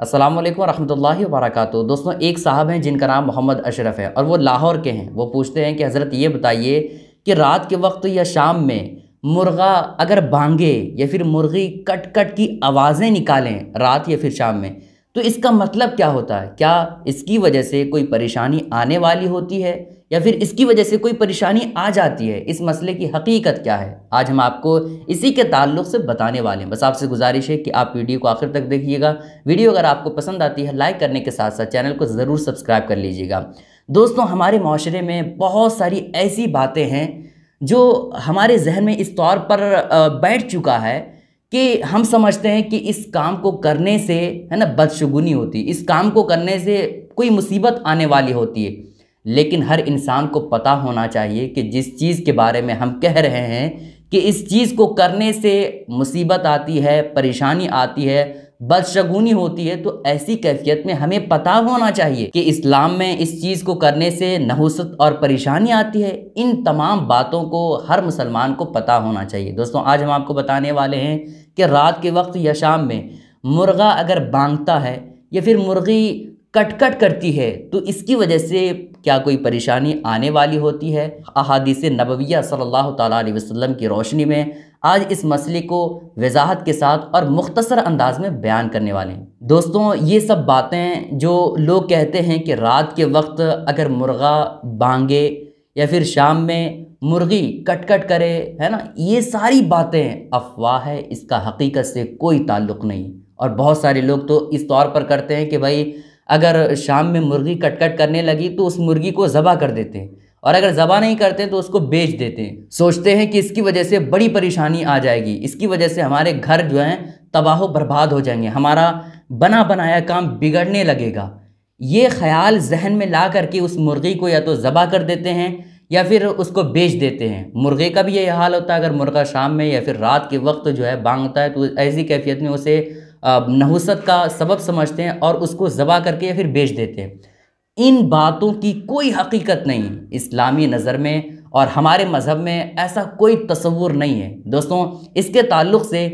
असलम वरहमल वरक दोस्तों एक साहब हैं जिनका नाम मोहम्मद अशरफ है और वो लाहौर के हैं वो पूछते हैं कि हज़रत ये बताइए कि रात के वक्त या शाम में मुर्गा अगर बांगे या फिर मुर्गी कट कट की आवाज़ें निकालें रात या फिर शाम में तो इसका मतलब क्या होता है क्या इसकी वजह से कोई परेशानी आने वाली होती है या फिर इसकी वजह से कोई परेशानी आ जाती है इस मसले की हकीकत क्या है आज हम आपको इसी के ताल्लुक से बताने वाले हैं बस आपसे गुजारिश है कि आप वीडियो को आखिर तक देखिएगा वीडियो अगर आपको पसंद आती है लाइक करने के साथ साथ चैनल को ज़रूर सब्सक्राइब कर लीजिएगा दोस्तों हमारे माशरे में बहुत सारी ऐसी बातें हैं जो हमारे जहन में इस तौर पर बैठ चुका है कि हम समझते हैं कि इस काम को करने से है ना बदशगुनी होती इस काम को करने से कोई मुसीबत आने वाली होती है लेकिन हर इंसान को पता होना चाहिए कि जिस चीज़ के बारे में हम कह रहे हैं कि इस चीज़ को करने से मुसीबत आती है परेशानी आती है बदशगुनी होती है तो ऐसी कैफियत में हमें पता होना चाहिए कि इस्लाम में इस चीज़ को करने से नहुसत और परेशानी आती है इन तमाम बातों को हर मुसलमान को पता होना चाहिए दोस्तों आज हम आपको बताने वाले हैं कि रात के वक्त या शाम में मुर्गा अगर बांगता है या फिर मुर्गी कटकट करती है तो इसकी वजह से क्या कोई परेशानी आने वाली होती है अहादीस नबविया सल्लल्लाहु अलैहि वसल्लम की रोशनी में आज इस मसले को वजाहत के साथ और मुख्तसर अंदाज में बयान करने वाले हैं दोस्तों ये सब बातें जो लोग कहते हैं कि रात के वक्त अगर मुर्गा बांगे या फिर शाम में मुर्गी कटकट करे है ना ये सारी बातें अफवाह है इसका हकीकत से कोई ताल्लुक़ नहीं और बहुत सारे लोग तो इस तौर पर करते हैं कि भाई अगर शाम में मुर्गी कटकट करने लगी तो उस मुर्गी को ज़बा कर देते हैं और अगर ज़बा नहीं करते तो उसको बेच देते हैं सोचते हैं कि इसकी वजह से बड़ी परेशानी आ जाएगी इसकी वजह से हमारे घर जो हैं तबाह बर्बाद हो जाएंगे हमारा बना बनाया काम बिगड़ने लगेगा ये ख्याल जहन में ला करके उस मुर्गी को या तो ज़बा कर देते हैं या फिर उसको बेच देते हैं मुर्गे का भी यही हाल होता है अगर मुर्गा शाम में या फिर रात के वक्त जो है बांगता है तो ऐसी कैफियत में उसे नहुसत का सबब समझते हैं और उसको ज़बा करके या फिर बेच देते हैं इन बातों की कोई हकीकत नहीं इस्लामी नज़र में और हमारे मज़हब में ऐसा कोई तस्वूर नहीं है दोस्तों इसके ताल्लुक़ से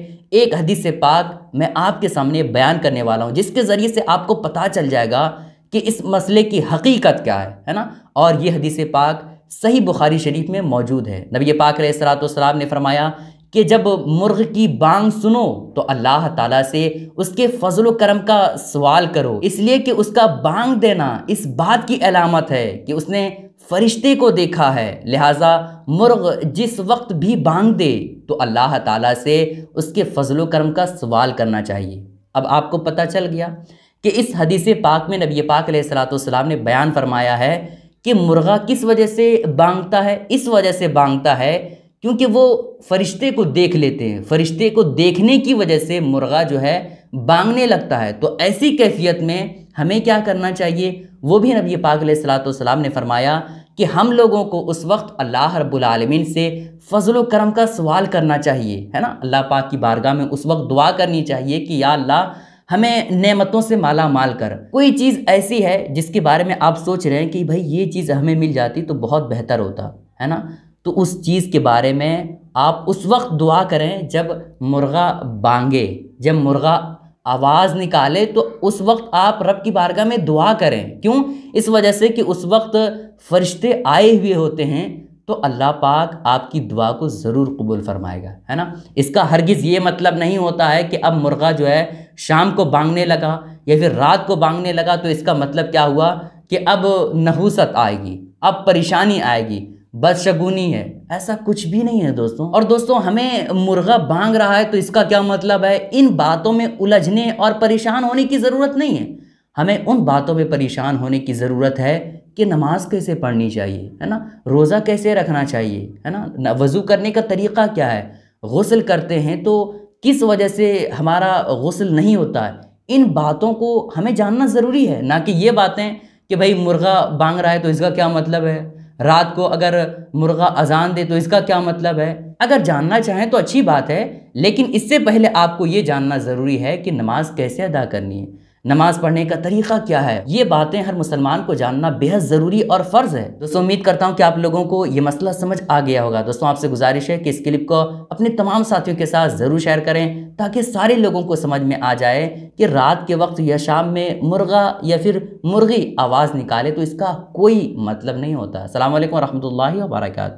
एक हदीस पाक मैं आपके सामने बयान करने वाला हूँ जिसके ज़रिए से आपको पता चल जाएगा कि इस मसले की हकीकत क्या है है ना और ये हदीस पाक सही बुखारी शरीफ में मौजूद है नबी पाक सलाम ने फरमाया कि जब मुर्ग की बांग सुनो तो अल्लाह ताला से उसके फजल करम का सवाल करो इसलिए कि उसका बांग देना इस बात की अलामत है कि उसने फरिश्ते को देखा है लिहाजा मुर्ग जिस वक्त भी बांग दे तो अल्लाह ताला से उसके फजल करम का सवाल करना चाहिए अब आपको पता चल गया कि इस हदीस पाक में नबी पाक सलाम ने बयान फरमाया है कि मुर्गा किस वजह से बांगता है इस वजह से बांगता है क्योंकि वो फरिश्ते को देख लेते हैं फरिश्ते को देखने की वजह से मुर्गा जो है बांगने लगता है तो ऐसी कैफियत में हमें क्या करना चाहिए वो भी नबी पाक सलाम ने फरमाया कि हम लोगों को उस वक्त अल्लाह रब्बुलमीन से फ़जल करम का सवाल करना चाहिए है ना अल्लाह पाक की बारगाह में उस वक्त दुआ करनी चाहिए कि या अल्लाह हमें नेमतों से माला माल कर कोई चीज़ ऐसी है जिसके बारे में आप सोच रहे हैं कि भाई ये चीज़ हमें मिल जाती तो बहुत बेहतर होता है ना तो उस चीज़ के बारे में आप उस वक्त दुआ करें जब मुर्गा बांगे जब मुर्गा आवाज़ निकाले तो उस वक्त आप रब की बारगाह में दुआ करें क्यों इस वजह से कि उस वक्त फरिश्ते आए हुए होते हैं तो अल्लाह पाक आपकी दुआ को ज़रूर कबूल फ़रमाएगा है ना इसका हरगिज़ ये मतलब नहीं होता है कि अब मुर्गा जो है शाम को बांगने लगा या फिर रात को बांगने लगा तो इसका मतलब क्या हुआ कि अब नहूसत आएगी अब परेशानी आएगी बदशगुनी है ऐसा कुछ भी नहीं है दोस्तों और दोस्तों हमें मुर्गा भांग रहा है तो इसका क्या मतलब है इन बातों में उलझने और परेशान होने की ज़रूरत नहीं है हमें उन बातों में परेशान होने की ज़रूरत है कि नमाज़ कैसे पढ़नी चाहिए है ना रोज़ा कैसे रखना चाहिए है ना वज़ू करने का तरीक़ा क्या है गसल करते हैं तो किस वजह से हमारा गसल नहीं होता है इन बातों को हमें जानना ज़रूरी है ना कि ये बातें कि भाई मुर्गा बांग रहा है तो इसका क्या मतलब है रात को अगर मुर्गा अजान दे तो इसका क्या मतलब है अगर जानना चाहें तो अच्छी बात है लेकिन इससे पहले आपको ये जानना ज़रूरी है कि नमाज़ कैसे अदा करनी है नमाज पढ़ने का तरीका क्या है ये बातें हर मुसलमान को जानना बेहद ज़रूरी और फ़र्ज़ है दोस्तों उम्मीद करता हूँ कि आप लोगों को ये मसला समझ आ गया होगा दोस्तों आपसे गुजारिश है कि इस क्लिप को अपने तमाम साथियों के साथ ज़रूर शेयर करें ताकि सारे लोगों को समझ में आ जाए कि रात के वक्त या शाम में मुर्गा या फिर मुर्गी आवाज़ निकाले तो इसका कोई मतलब नहीं होता असल वरहमल वर्का